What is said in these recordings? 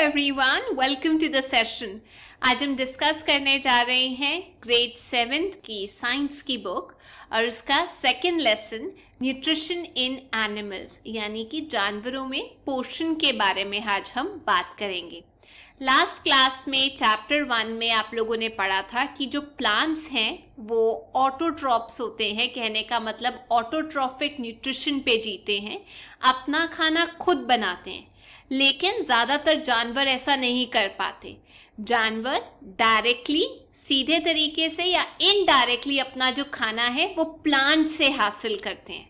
everyone welcome to the session आज हम discuss करने जा रहे हैं ग्रेड सेवेंथ की साइंस की बुक और उसका second lesson nutrition in animals यानी कि जानवरों में पोषण के बारे में आज हम बात करेंगे लास्ट क्लास में चैप्टर वन में आप लोगों ने पढ़ा था कि जो प्लांट्स हैं वो ऑटोट्रॉप्स होते हैं कहने का मतलब ऑटोट्रॉफिक न्यूट्रिशन पे जीते हैं अपना खाना खुद बनाते हैं लेकिन ज़्यादातर जानवर ऐसा नहीं कर पाते जानवर डायरेक्टली सीधे तरीके से या इनडायरेक्टली अपना जो खाना है वो प्लांट से हासिल करते हैं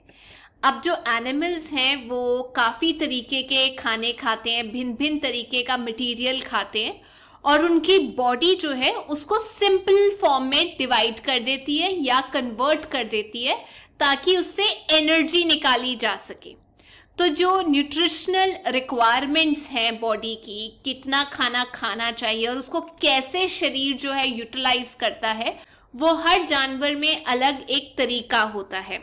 अब जो एनिमल्स हैं वो काफ़ी तरीके के खाने खाते हैं भिन्न भिन्न तरीके का मटेरियल खाते हैं और उनकी बॉडी जो है उसको सिंपल फॉर्म में डिवाइड कर देती है या कन्वर्ट कर देती है ताकि उससे एनर्जी निकाली जा सके तो जो न्यूट्रिशनल रिक्वायरमेंट्स हैं बॉडी की कितना खाना खाना चाहिए और उसको कैसे शरीर जो है यूटिलाइज करता है वो हर जानवर में अलग एक तरीका होता है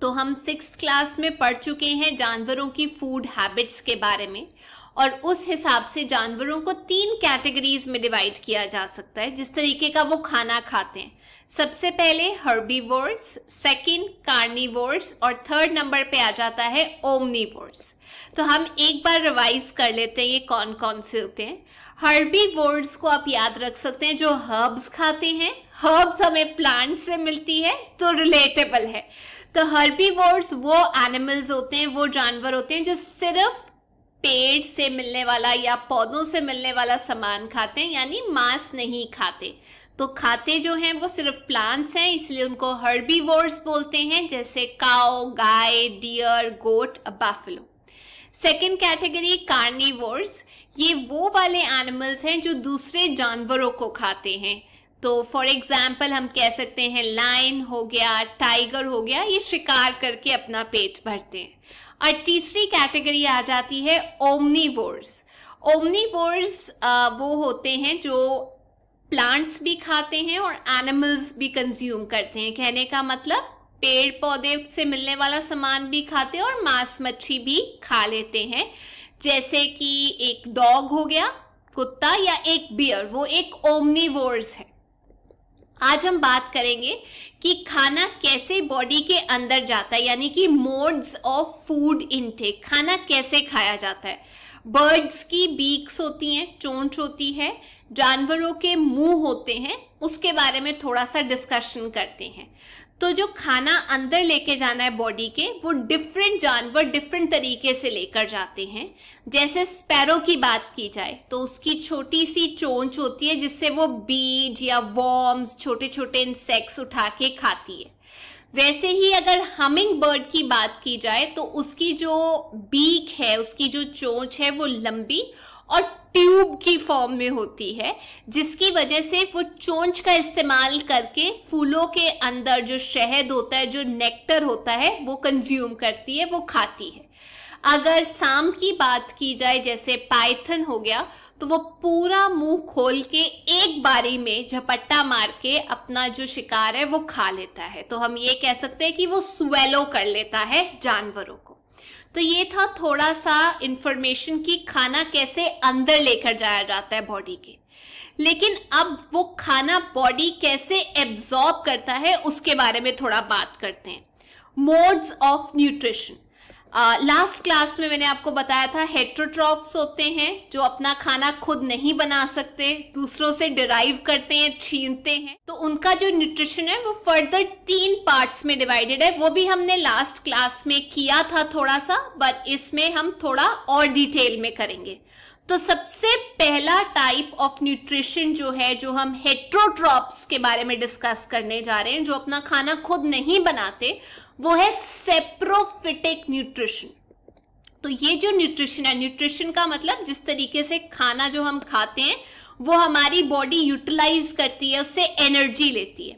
तो हम सिक्स क्लास में पढ़ चुके हैं जानवरों की फूड हैबिट्स के बारे में और उस हिसाब से जानवरों को तीन कैटेगरीज में डिवाइड किया जा सकता है जिस तरीके का वो खाना खाते हैं सबसे पहले हर्बी वर्ड्स सेकेंड कार्निवर्स और थर्ड नंबर पे आ जाता है ओमनीवोर्स तो हम एक बार रिवाइज कर लेते हैं ये कौन कौन से होते हैं हर्बी वर्ड्स को आप याद रख सकते हैं जो हर्ब्स खाते हैं हर्ब्स हमें प्लांट से मिलती है तो रिलेटेबल है तो हर्बी वर्ड्स वो एनिमल्स होते हैं वो जानवर होते हैं जो सिर्फ पेड़ से मिलने वाला या पौधों से मिलने वाला सामान खाते हैं यानी मांस नहीं खाते तो खाते जो हैं वो सिर्फ प्लांट्स हैं इसलिए उनको हर्बीवोर्स बोलते हैं जैसे काओ गाय deer goat buffalo second category carnivores ये वो वाले एनिमल्स हैं जो दूसरे जानवरों को खाते हैं तो फॉर एग्जाम्पल हम कह सकते हैं लाइन हो गया टाइगर हो गया ये शिकार करके अपना पेट भरते हैं और तीसरी कैटेगरी आ जाती है ओमनीवोर्स ओमनीवोर्स वो होते हैं जो प्लांट्स भी खाते हैं और एनिमल्स भी कंज्यूम करते हैं कहने का मतलब पेड़ पौधे से मिलने वाला सामान भी खाते हैं और मांस मच्छी भी खा लेते हैं जैसे कि एक डॉग हो गया कुत्ता या एक बियर वो एक ओमनीवोर्स है आज हम बात करेंगे कि खाना कैसे बॉडी के अंदर जाता है यानी कि मोड्स ऑफ फूड इनटेक खाना कैसे खाया जाता है बर्ड्स की बीक्स होती हैं चोंच होती है जानवरों के मुंह होते हैं उसके बारे में थोड़ा सा डिस्कशन करते हैं तो जो खाना अंदर लेके जाना है बॉडी के वो डिफरेंट जानवर डिफरेंट तरीके से लेकर जाते हैं जैसे स्पैरो की बात की जाए तो उसकी छोटी सी चोंच होती है जिससे वो बीज या वॉर्म्स छोटे छोटे इंसेक्ट्स उठा के खाती है वैसे ही अगर हमिंग बर्ड की बात की जाए तो उसकी जो बीक है उसकी जो चोंच है वो लंबी और ट्यूब की फॉर्म में होती है जिसकी वजह से वो चोंच का इस्तेमाल करके फूलों के अंदर जो शहद होता है जो नेक्टर होता है वो कंज्यूम करती है वो खाती है अगर सांप की बात की जाए जैसे पाइथन हो गया तो वो पूरा मुंह खोल के एक बारी में झपट्टा मार के अपना जो शिकार है वो खा लेता है तो हम ये कह सकते हैं कि वो स्वेलो कर लेता है जानवरों को तो ये था थोड़ा सा इंफॉर्मेशन कि खाना कैसे अंदर लेकर जाया जाता है बॉडी के लेकिन अब वो खाना बॉडी कैसे एब्जॉर्ब करता है उसके बारे में थोड़ा बात करते हैं modes of nutrition last class में मैंने आपको बताया था हेट्रोट्रॉप्स होते हैं जो अपना खाना खुद नहीं बना सकते दूसरों से डिराइव करते हैं छीनते हैं तो उनका जो न्यूट्रिशन है वो फर्दर तीन पार्ट्स में डिवाइडेड है वो भी हमने लास्ट क्लास में किया था थोड़ा सा बट इसमें हम थोड़ा और डिटेल में करेंगे तो सबसे पहला टाइप ऑफ न्यूट्रिशन जो है जो हम हेट्रोट्रॉप्स के बारे में डिस्कस करने जा रहे हैं जो अपना खाना खुद नहीं बनाते वो है सेप्रोफिटिक न्यूट्रिशन तो ये जो न्यूट्रिशन है न्यूट्रिशन का मतलब जिस तरीके से खाना जो हम खाते हैं वो हमारी बॉडी यूटिलाइज करती है उससे एनर्जी लेती है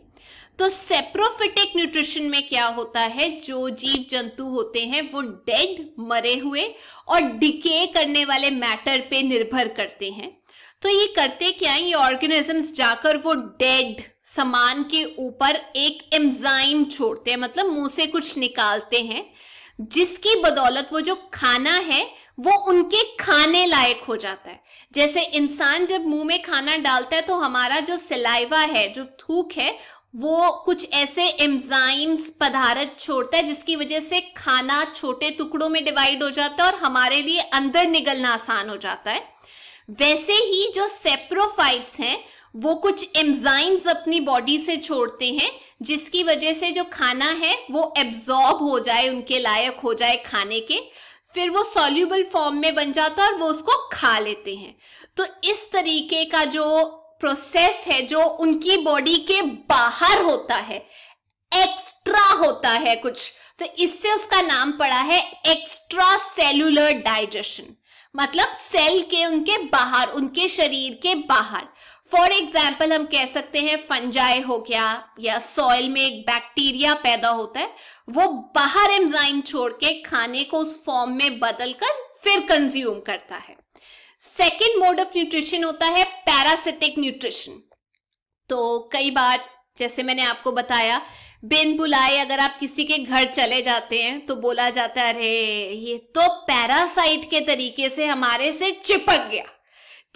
तो सेप्रोफिटिक न्यूट्रिशन में क्या होता है जो जीव जंतु होते हैं वो डेड मरे हुए और डिके करने वाले मैटर पे निर्भर करते हैं तो ये करते क्या है ये ऑर्गेनिजम्स जाकर वो डेड सामान के ऊपर एक एंजाइम छोड़ते हैं मतलब मुंह से कुछ निकालते हैं जिसकी बदौलत वो जो खाना है वो उनके खाने लायक हो जाता है जैसे इंसान जब मुंह में खाना डालता है तो हमारा जो सिलाइवा है जो थूक है वो कुछ ऐसे एम्जाइम्स पदार्थ छोड़ता है जिसकी वजह से खाना छोटे टुकड़ों में डिवाइड हो जाता है और हमारे लिए अंदर निकलना आसान हो जाता है वैसे ही जो सेप्रोफाइट्स हैं वो कुछ एम्जाइम्स अपनी बॉडी से छोड़ते हैं जिसकी वजह से जो खाना है वो एब्जॉर्ब हो जाए उनके लायक हो जाए खाने के फिर वो सॉल्यूबल फॉर्म में बन जाता है और वो उसको खा लेते हैं तो इस तरीके का जो प्रोसेस है जो उनकी बॉडी के बाहर होता है एक्स्ट्रा होता है कुछ तो इससे उसका नाम पड़ा है एक्स्ट्रा सेलुलर डाइजेशन मतलब सेल के उनके बाहर उनके शरीर के बाहर फॉर एग्जाम्पल हम कह सकते हैं फंजाई हो गया या सॉइल में एक बैक्टीरिया पैदा होता है वो बाहर एंजाइम छोड़ के खाने को उस फॉर्म में बदलकर फिर कंज्यूम करता है सेकेंड मोड ऑफ न्यूट्रिशन होता है पैरासिटिक न्यूट्रिशन तो कई बार जैसे मैंने आपको बताया बिन बुलाए अगर आप किसी के घर चले जाते हैं तो बोला जाता है अरे ये तो पैरासाइट के तरीके से हमारे से चिपक गया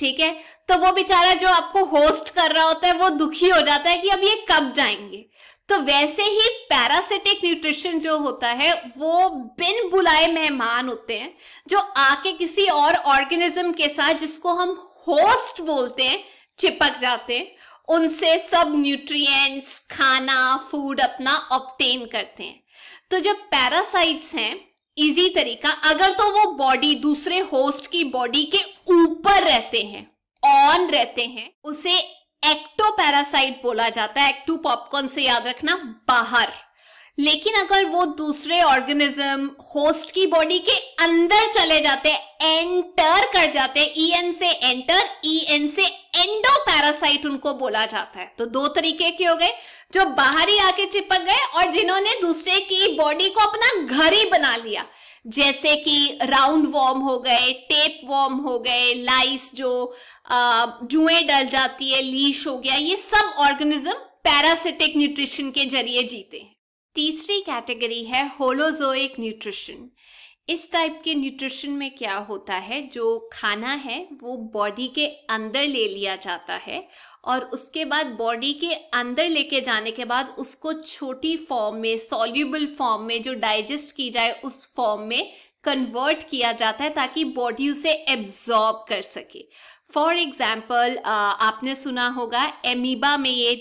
ठीक है तो वो बेचारा जो आपको होस्ट कर रहा होता है वो दुखी हो जाता है कि अब ये कब जाएंगे तो वैसे ही पैरासिटिक न्यूट्रिशन जो होता है वो बिन बुलाए मेहमान होते हैं जो आके किसी और ऑर्गेनिज्म के साथ जिसको हम होस्ट बोलते हैं चिपक जाते हैं उनसे सब न्यूट्रिएंट्स खाना फूड अपना ऑप्टेन करते हैं तो जो पैरासाइट्स हैं इजी तरीका अगर तो वो बॉडी दूसरे होस्ट की बॉडी के ऊपर रहते हैं ऑन रहते हैं उसे एक्टो पैरासाइट बोला जाता है एक्टो पॉपकॉर्न से याद रखना बाहर लेकिन अगर वो दूसरे ऑर्गेनिज्म होस्ट की बॉडी के अंदर चले जाते एंटर कर जाते ई एन से एंटर ई एन से एंडो पैरासाइट उनको बोला जाता है तो दो तरीके के हो गए जो बाहरी आके चिपक गए और जिन्होंने दूसरे की बॉडी को अपना घर ही बना लिया जैसे कि राउंड वॉर्म हो गए टेप वॉर्म हो गए लाइस जो जुए डल जाती है लीश हो गया ये सब ऑर्गेनिज्म पैरासिटिक न्यूट्रिशन के जरिए जीते हैं तीसरी कैटेगरी है होलोजोइक न्यूट्रिशन इस टाइप के न्यूट्रिशन में क्या होता है जो खाना है वो बॉडी के अंदर ले लिया जाता है और उसके बाद बॉडी के अंदर लेके जाने के बाद उसको छोटी फॉर्म में सॉल्यूबल फॉर्म में जो डाइजेस्ट की जाए उस फॉर्म में कन्वर्ट किया जाता है ताकि बॉडी उसे एब्जॉर्ब कर सके फॉर एग्जाम्पल आपने सुना होगा एमीबा में ये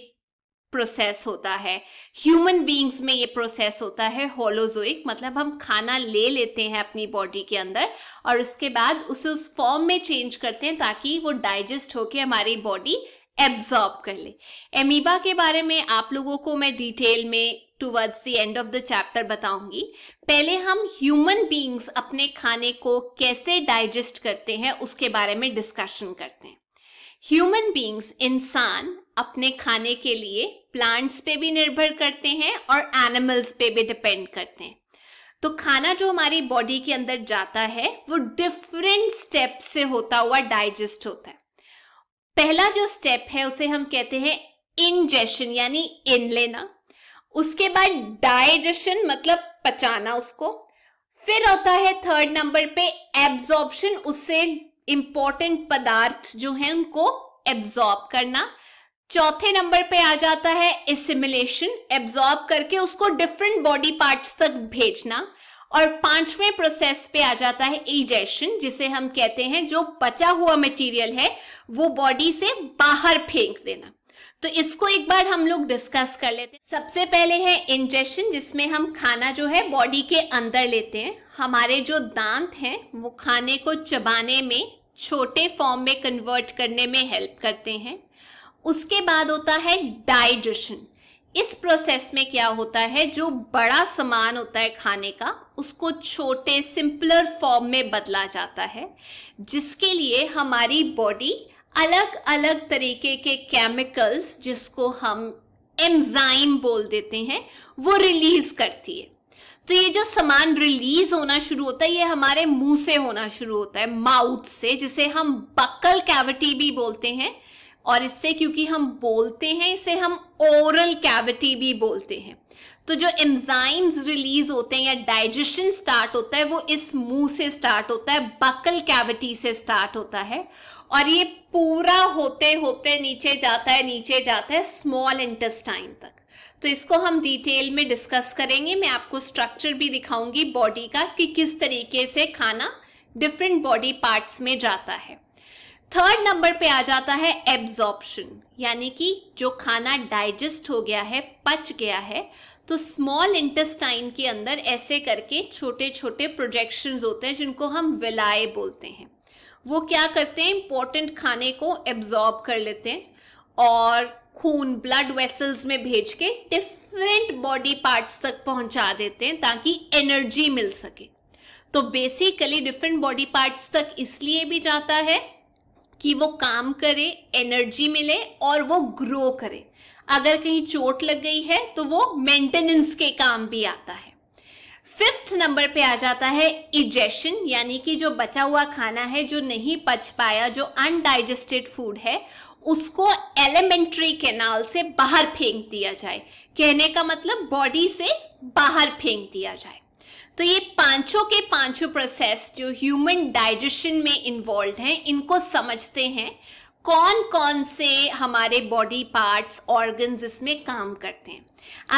प्रोसेस होता है ह्यूमन बींग्स में ये प्रोसेस होता है होलोजोइक मतलब हम खाना ले लेते हैं अपनी बॉडी के अंदर और उसके बाद उसे उस फॉर्म में चेंज करते हैं ताकि वो डाइजेस्ट होके हमारी बॉडी एब्जॉर्ब कर ले एमीबा के बारे में आप लोगों को मैं डिटेल में towards the end of the chapter बताऊंगी पहले हम ह्यूमन बींग्स अपने खाने को कैसे डाइजेस्ट करते हैं उसके बारे में डिस्कशन करते हैं ह्यूमन बींग्स इंसान अपने खाने के लिए प्लांट्स पे भी निर्भर करते हैं और एनिमल्स पे भी डिपेंड करते हैं तो खाना जो हमारी बॉडी के अंदर जाता है वो डिफरेंट स्टेप से होता हुआ डाइजेस्ट होता है पहला जो स्टेप है उसे हम कहते हैं इंजेशन यानी इन लेना उसके बाद डाइजेशन मतलब पचाना उसको फिर होता है थर्ड नंबर पे एब्जॉर्प्शन उससे इंपॉर्टेंट पदार्थ जो है उनको एब्जॉर्ब करना चौथे नंबर पे आ जाता है एसिमिलेशन एब्जॉर्ब करके उसको डिफरेंट बॉडी पार्ट्स तक भेजना और पांचवें प्रोसेस पे आ जाता है एजेशन जिसे हम कहते हैं जो बचा हुआ मटेरियल है वो बॉडी से बाहर फेंक देना तो इसको एक बार हम लोग डिस्कस कर लेते हैं सबसे पहले है इंजेशन जिसमें हम खाना जो है बॉडी के अंदर लेते हैं हमारे जो दांत हैं वो खाने को चबाने में छोटे फॉर्म में कन्वर्ट करने में हेल्प करते हैं उसके बाद होता है डाइजेशन इस प्रोसेस में क्या होता है जो बड़ा सामान होता है खाने का उसको छोटे सिंपलर फॉर्म में बदला जाता है जिसके लिए हमारी बॉडी अलग अलग तरीके के केमिकल्स जिसको हम एंजाइम बोल देते हैं वो रिलीज करती है तो ये जो सामान रिलीज होना शुरू होता है ये हमारे मुंह से होना शुरू होता है माउथ से जिसे हम बकल कैविटी भी बोलते हैं और इससे क्योंकि हम बोलते हैं इसे हम ओरल कैविटी भी बोलते हैं तो जो एम्जाइम्स रिलीज होते हैं या डाइजेशन स्टार्ट होता है वो इस मुंह से स्टार्ट होता है बकल कैविटी से स्टार्ट होता है और ये पूरा होते होते नीचे जाता है नीचे जाता है स्मॉल इंटेस्टाइन तक तो इसको हम डिटेल में डिस्कस करेंगे मैं आपको स्ट्रक्चर भी दिखाऊंगी बॉडी का कि किस तरीके से खाना डिफरेंट बॉडी पार्ट्स में जाता है थर्ड नंबर पे आ जाता है एब्जॉर्प्शन यानी कि जो खाना डाइजेस्ट हो गया है पच गया है तो स्मॉल इंटेस्टाइन के अंदर ऐसे करके छोटे छोटे प्रोजेक्शंस होते हैं जिनको हम विलाए बोलते हैं वो क्या करते हैं इंपॉर्टेंट खाने को एब्जॉर्ब कर लेते हैं और खून ब्लड वेसल्स में भेज के डिफरेंट बॉडी पार्ट्स तक पहुंचा देते हैं ताकि एनर्जी मिल सके तो बेसिकली डिफरेंट बॉडी पार्ट्स तक इसलिए भी जाता है कि वो काम करे एनर्जी मिले और वो ग्रो करे अगर कहीं चोट लग गई है तो वो मेंटेनेंस के काम भी आता है फिफ्थ नंबर पे आ जाता है इजेशन यानी कि जो बचा हुआ खाना है जो नहीं पच पाया जो अनडाइजेस्टेड फूड है उसको एलिमेंट्री कैनाल से बाहर फेंक दिया जाए कहने का मतलब बॉडी से बाहर फेंक दिया जाए तो ये पांचों के पांचों प्रोसेस जो ह्यूमन डाइजेशन में इन्वॉल्व हैं इनको समझते हैं कौन कौन से हमारे बॉडी पार्ट्स ऑर्गन्स इसमें काम करते हैं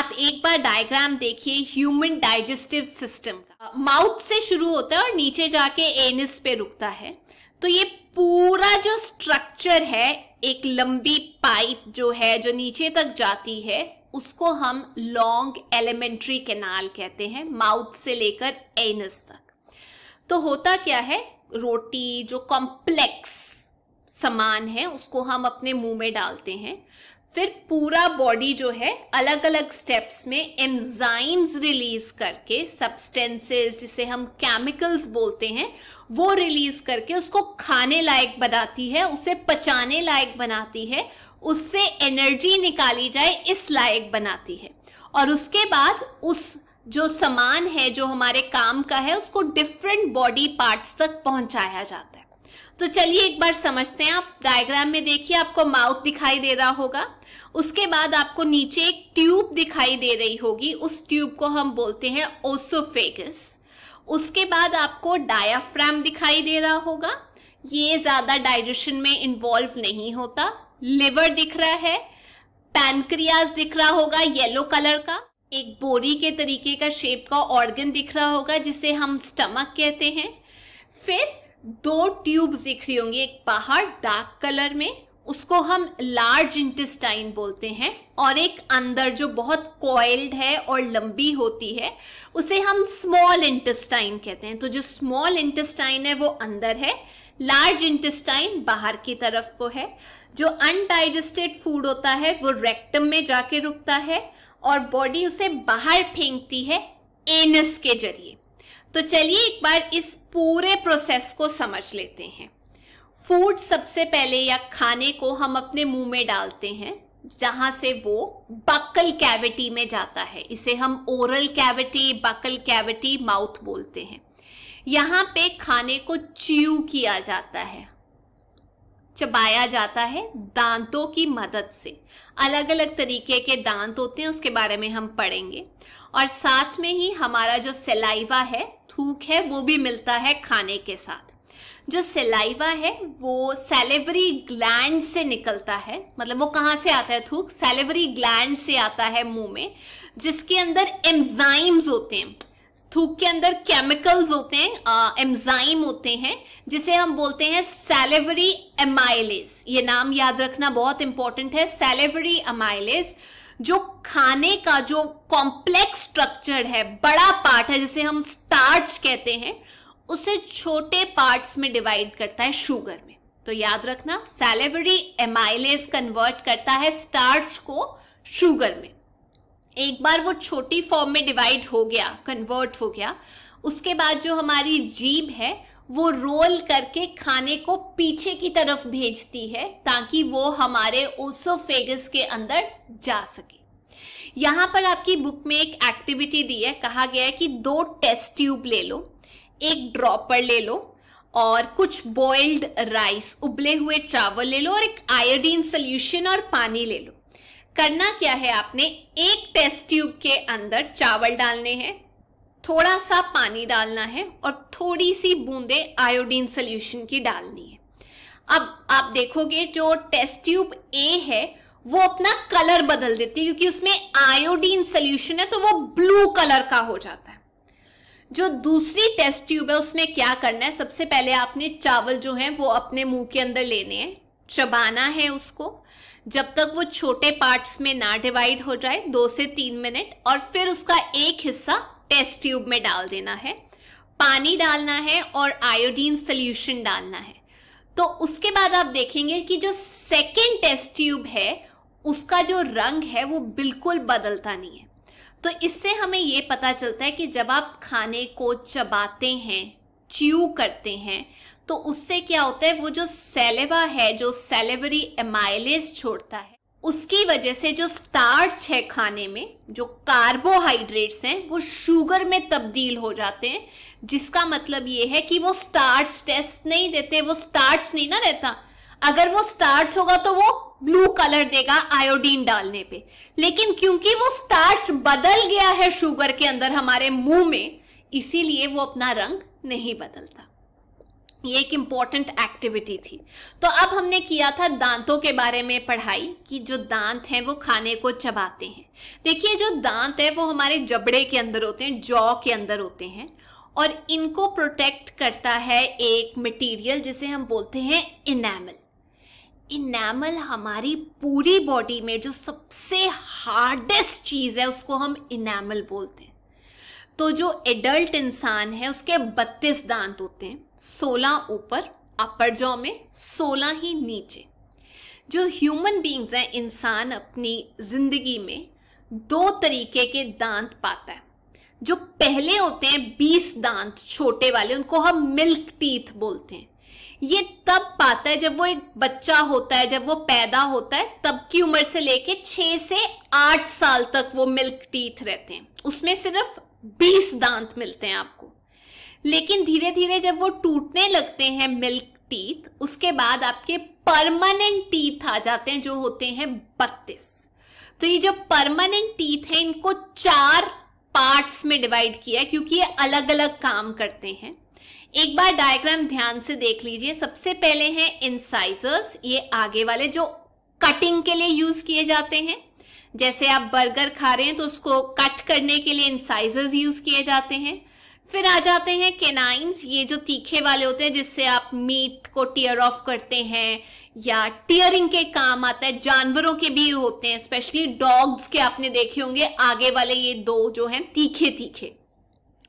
आप एक बार डायग्राम देखिए ह्यूमन डाइजेस्टिव सिस्टम का माउथ से शुरू होता है और नीचे जाके एनिस पे रुकता है तो ये पूरा जो स्ट्रक्चर है एक लंबी पाइप जो है जो नीचे तक जाती है उसको हम लॉन्ग एलिमेंट्री कैनाल कहते हैं माउथ से लेकर एनस तक तो होता क्या है रोटी जो कॉम्प्लेक्स सामान है उसको हम अपने मुंह में डालते हैं फिर पूरा बॉडी जो है अलग अलग स्टेप्स में एंजाइम्स रिलीज करके सब्सटेंसेस जिसे हम केमिकल्स बोलते हैं वो रिलीज करके उसको खाने लायक बनाती है उसे पचाने लायक बनाती है उससे एनर्जी निकाली जाए इस लायक बनाती है और उसके बाद उस जो सामान है जो हमारे काम का है उसको डिफरेंट बॉडी पार्ट्स तक पहुंचाया जाता है तो चलिए एक बार समझते हैं आप डायग्राम में देखिए आपको माउथ दिखाई दे रहा होगा उसके बाद आपको नीचे एक ट्यूब दिखाई दे रही होगी उस ट्यूब को हम बोलते हैं ओसोफेगस उसके बाद आपको डायाफ्राम दिखाई दे रहा होगा ये ज़्यादा डाइजेशन में इन्वॉल्व नहीं होता लिवर दिख रहा है पैनक्रियाज दिख रहा होगा येलो कलर का एक बोरी के तरीके का शेप का ऑर्गन दिख रहा होगा जिसे हम स्टमक कहते हैं फिर दो ट्यूब्स दिख रही होंगी एक बाहर डार्क कलर में उसको हम लार्ज इंटेस्टाइन बोलते हैं और एक अंदर जो बहुत कॉइल्ड है और लंबी होती है उसे हम स्मॉल इंटेस्टाइन कहते हैं तो जो स्मॉल इंटेस्टाइन है वो अंदर है लार्ज इंटेस्टाइन बाहर की तरफ को है जो अनडाइजेस्टेड फूड होता है वो रेक्टम में जाके रुकता है और बॉडी उसे बाहर फेंकती है एनस के जरिए तो चलिए एक बार इस पूरे प्रोसेस को समझ लेते हैं फूड सबसे पहले या खाने को हम अपने मुंह में डालते हैं जहां से वो बकल कैविटी में जाता है इसे हम oral cavity buccal cavity mouth बोलते हैं यहाँ पे खाने को च्यू किया जाता है चबाया जाता है दांतों की मदद से अलग अलग तरीके के दांत होते हैं उसके बारे में हम पढ़ेंगे और साथ में ही हमारा जो सेलाइवा है थूक है वो भी मिलता है खाने के साथ जो सेलाइवा है वो सेलेवरी ग्लैंड से निकलता है मतलब वो कहाँ से आता है थूक सेलेवरी ग्लैंड से आता है मुंह में जिसके अंदर एम्जाइम्स होते हैं थूक के अंदर केमिकल्स होते हैं एम्जाइम होते हैं जिसे हम बोलते हैं सेलेवरी एमाइलेस ये नाम याद रखना बहुत इंपॉर्टेंट है सेलेवरी एमाइलेस जो खाने का जो कॉम्प्लेक्स स्ट्रक्चर है बड़ा पार्ट है जिसे हम स्टार्च कहते हैं उसे छोटे पार्ट्स में डिवाइड करता है शुगर में तो याद रखना सैलेवरी एमाइलेज कन्वर्ट करता है स्टार्च को शुगर में एक बार वो छोटी फॉर्म में डिवाइड हो गया कन्वर्ट हो गया उसके बाद जो हमारी जीब है वो रोल करके खाने को पीछे की तरफ भेजती है ताकि वो हमारे ओसोफेगस के अंदर जा सके यहां पर आपकी बुक में एक एक्टिविटी दी है कहा गया है कि दो टेस्ट ट्यूब ले लो एक ड्रॉपर ले लो और कुछ बॉइल्ड राइस उबले हुए चावल ले लो और एक आयोडीन सोल्यूशन और पानी ले लो करना क्या है आपने एक टेस्ट ट्यूब के अंदर चावल डालने हैं थोड़ा सा पानी डालना है और थोड़ी सी बूंदे आयोडीन सोल्यूशन की डालनी है अब आप देखोगे जो टेस्ट ट्यूब ए है वो अपना कलर बदल देती है क्योंकि उसमें आयोडीन सोल्यूशन है तो वो ब्लू कलर का हो जाता है जो दूसरी टेस्ट ट्यूब है उसमें क्या करना है सबसे पहले आपने चावल जो है वो अपने मुंह के अंदर लेने हैं चबाना है उसको जब तक वो छोटे पार्ट्स में ना डिवाइड हो जाए दो से तीन मिनट और फिर उसका एक हिस्सा टेस्ट ट्यूब में डाल देना है पानी डालना है और आयोडीन सोल्यूशन डालना है तो उसके बाद आप देखेंगे कि जो सेकेंड टेस्ट ट्यूब है उसका जो रंग है वो बिल्कुल बदलता नहीं है तो इससे हमें ये पता चलता है कि जब आप खाने को चबाते हैं च्यू करते हैं तो उससे क्या होता है वो जो सेलेवा है जो सेलेवरी एमाइलेज छोड़ता है उसकी वजह से जो स्टार्च है खाने में जो कार्बोहाइड्रेट्स हैं वो शुगर में तब्दील हो जाते हैं जिसका मतलब ये है कि वो स्टार्च टेस्ट नहीं देते वो स्टार्च नहीं ना रहता अगर वो स्टार्च होगा तो वो ब्लू कलर देगा आयोडीन डालने पे लेकिन क्योंकि वो स्टार्च बदल गया है शुगर के अंदर हमारे मुंह में इसीलिए वो अपना रंग नहीं बदलता ये एक इम्पॉर्टेंट एक्टिविटी थी तो अब हमने किया था दांतों के बारे में पढ़ाई कि जो दांत हैं वो खाने को चबाते हैं देखिए जो दांत है वो हमारे जबड़े के अंदर होते हैं जॉ के अंदर होते हैं और इनको प्रोटेक्ट करता है एक मटेरियल जिसे हम बोलते हैं इनेमल इनैमल हमारी पूरी बॉडी में जो सबसे हार्डेस्ट चीज़ है उसको हम इनैमल बोलते हैं तो जो एडल्ट इंसान है उसके बत्तीस दांत होते हैं सोलह ऊपर अपर जॉ में सोलह ही नीचे जो ह्यूमन बींग्स हैं इंसान अपनी ज़िंदगी में दो तरीके के दांत पाता है जो पहले होते हैं बीस दांत छोटे वाले उनको हम मिल्क टीथ बोलते हैं ये तब पाता है जब वो एक बच्चा होता है जब वो पैदा होता है तब की उम्र से लेके छह से आठ साल तक वो मिल्क टीथ रहते हैं उसमें सिर्फ बीस दांत मिलते हैं आपको लेकिन धीरे धीरे जब वो टूटने लगते हैं मिल्क टीथ उसके बाद आपके परमानेंट टीथ आ जाते हैं जो होते हैं बत्तीस तो ये जो परमानेंट टीथ है इनको चार पार्ट्स में डिवाइड किया है क्योंकि ये अलग अलग काम करते हैं एक बार डायग्राम ध्यान से देख लीजिए सबसे पहले हैं इंसाइजर्स ये आगे वाले जो कटिंग के लिए यूज किए जाते हैं जैसे आप बर्गर खा रहे हैं तो उसको कट करने के लिए इंसाइजर्स यूज किए जाते हैं फिर आ जाते हैं केनाइंस ये जो तीखे वाले होते हैं जिससे आप मीट को टीयर ऑफ करते हैं या टीयरिंग के काम आता है जानवरों के भी होते हैं स्पेशली डॉग्स के आपने देखे होंगे आगे वाले ये दो जो हैं तीखे तीखे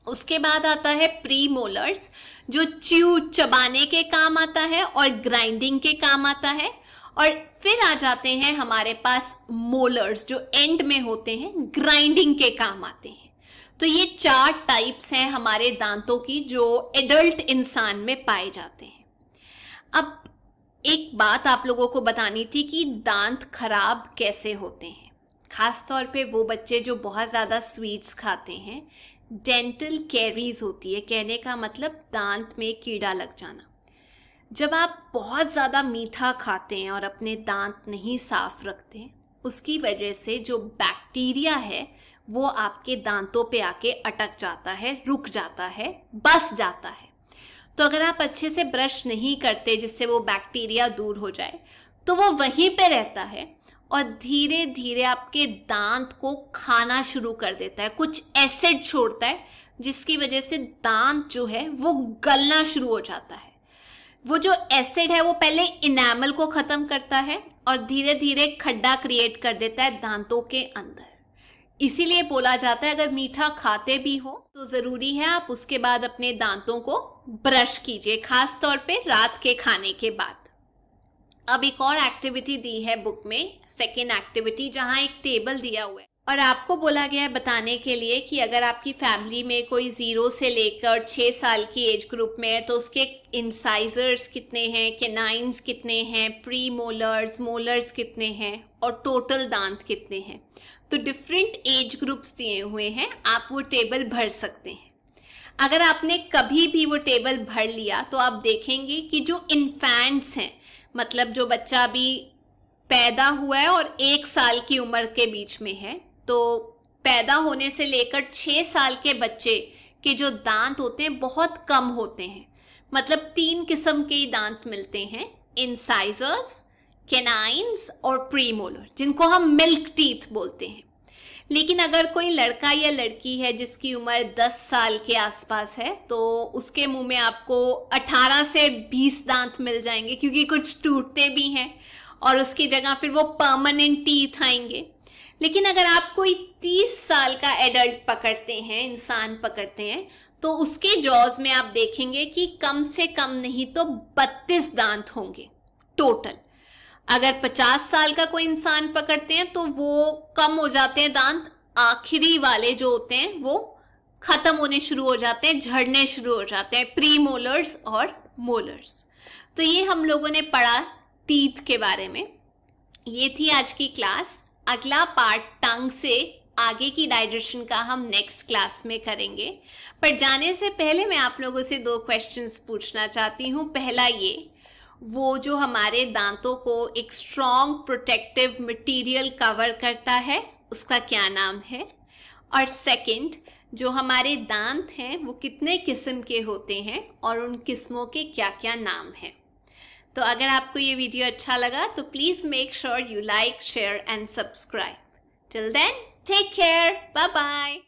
उसके बाद आता है प्री मोलर्स जो च्यू चबाने के काम आता है और ग्राइंडिंग के काम आता है और फिर आ जाते हैं हमारे पास मोलर्स जो एंड में होते हैं ग्राइंडिंग के काम आते हैं तो ये चार टाइप्स हैं हमारे दांतों की जो एडल्ट इंसान में पाए जाते हैं अब एक बात आप लोगों को बतानी थी कि दांत खराब कैसे होते हैं खासतौर पे वो बच्चे जो बहुत ज़्यादा स्वीट्स खाते हैं डेंटल कैरीज होती है कहने का मतलब दांत में कीड़ा लग जाना जब आप बहुत ज़्यादा मीठा खाते हैं और अपने दांत नहीं साफ रखते उसकी वजह से जो बैक्टीरिया है वो आपके दांतों पे आके अटक जाता है रुक जाता है बस जाता है तो अगर आप अच्छे से ब्रश नहीं करते जिससे वो बैक्टीरिया दूर हो जाए तो वो वहीं पे रहता है और धीरे धीरे आपके दांत को खाना शुरू कर देता है कुछ एसिड छोड़ता है जिसकी वजह से दांत जो है वो गलना शुरू हो जाता है वो जो एसिड है वो पहले इनेमल को ख़त्म करता है और धीरे धीरे खड्डा क्रिएट कर देता है दांतों के अंदर इसीलिए बोला जाता है अगर मीठा खाते भी हो तो ज़रूरी है आप उसके बाद अपने दांतों को ब्रश कीजिए खास तौर पे रात के खाने के बाद अब एक और एक्टिविटी दी है बुक में सेकेंड एक्टिविटी जहाँ एक टेबल दिया हुआ है और आपको बोला गया है बताने के लिए कि अगर आपकी फैमिली में कोई ज़ीरो से लेकर छः साल की एज ग्रुप में है तो उसके इंसाइजर्स कितने हैं केनाइंस कितने हैं प्री मोलर्स मोलर्स कितने हैं और टोटल दांत कितने हैं तो डिफरेंट एज ग्रुप्स दिए हुए हैं आप वो टेबल भर सकते हैं अगर आपने कभी भी वो टेबल भर लिया तो आप देखेंगे कि जो इन्फेंट्स हैं मतलब जो बच्चा अभी पैदा हुआ है और एक साल की उम्र के बीच में है तो पैदा होने से लेकर छः साल के बच्चे के जो दांत होते हैं बहुत कम होते हैं मतलब तीन किस्म के ही दांत मिलते हैं इंसाइजर्स केनाइंस और प्रीमोलर जिनको हम मिल्क टीथ बोलते हैं लेकिन अगर कोई लड़का या लड़की है जिसकी उम्र 10 साल के आसपास है तो उसके मुंह में आपको 18 से 20 दांत मिल जाएंगे क्योंकि कुछ टूटते भी हैं और उसकी जगह फिर वो परमानेंट टीथ आएंगे लेकिन अगर आप कोई तीस साल का एडल्ट पकड़ते हैं इंसान पकड़ते हैं तो उसके जॉज में आप देखेंगे कि कम से कम नहीं तो बत्तीस दांत होंगे टोटल अगर पचास साल का कोई इंसान पकड़ते हैं तो वो कम हो जाते हैं दांत आखिरी वाले जो होते हैं वो खत्म होने शुरू हो जाते हैं झड़ने शुरू हो जाते हैं प्री मोलर्स और मोलर्स तो ये हम लोगों ने पढ़ा टीथ के बारे में ये थी आज की क्लास अगला पार्ट टंग से आगे की डाइजेशन का हम नेक्स्ट क्लास में करेंगे पर जाने से पहले मैं आप लोगों से दो क्वेश्चंस पूछना चाहती हूँ पहला ये वो जो हमारे दांतों को एक स्ट्रॉन्ग प्रोटेक्टिव मटेरियल कवर करता है उसका क्या नाम है और सेकंड जो हमारे दांत हैं वो कितने किस्म के होते हैं और उन किस्मों के क्या क्या नाम हैं तो अगर आपको ये वीडियो अच्छा लगा तो please make sure you like share and subscribe till then take care bye bye